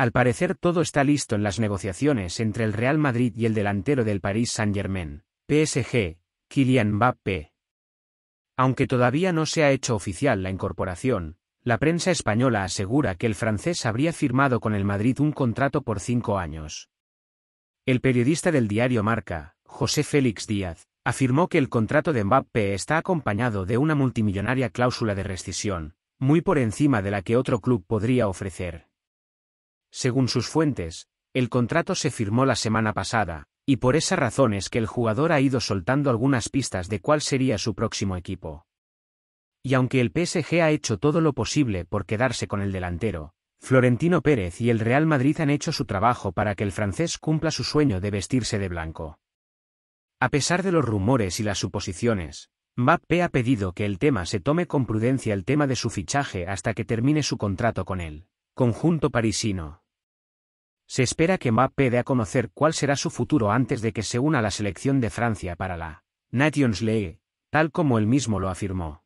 Al parecer todo está listo en las negociaciones entre el Real Madrid y el delantero del Paris Saint-Germain, PSG, Kylian Mbappé. Aunque todavía no se ha hecho oficial la incorporación, la prensa española asegura que el francés habría firmado con el Madrid un contrato por cinco años. El periodista del diario Marca, José Félix Díaz, afirmó que el contrato de Mbappé está acompañado de una multimillonaria cláusula de rescisión, muy por encima de la que otro club podría ofrecer. Según sus fuentes, el contrato se firmó la semana pasada, y por esa razón es que el jugador ha ido soltando algunas pistas de cuál sería su próximo equipo. Y aunque el PSG ha hecho todo lo posible por quedarse con el delantero, Florentino Pérez y el Real Madrid han hecho su trabajo para que el francés cumpla su sueño de vestirse de blanco. A pesar de los rumores y las suposiciones, Mbappé ha pedido que el tema se tome con prudencia el tema de su fichaje hasta que termine su contrato con él. Conjunto parisino. Se espera que Mbappé dé a conocer cuál será su futuro antes de que se una a la selección de Francia para la Nations League, tal como él mismo lo afirmó.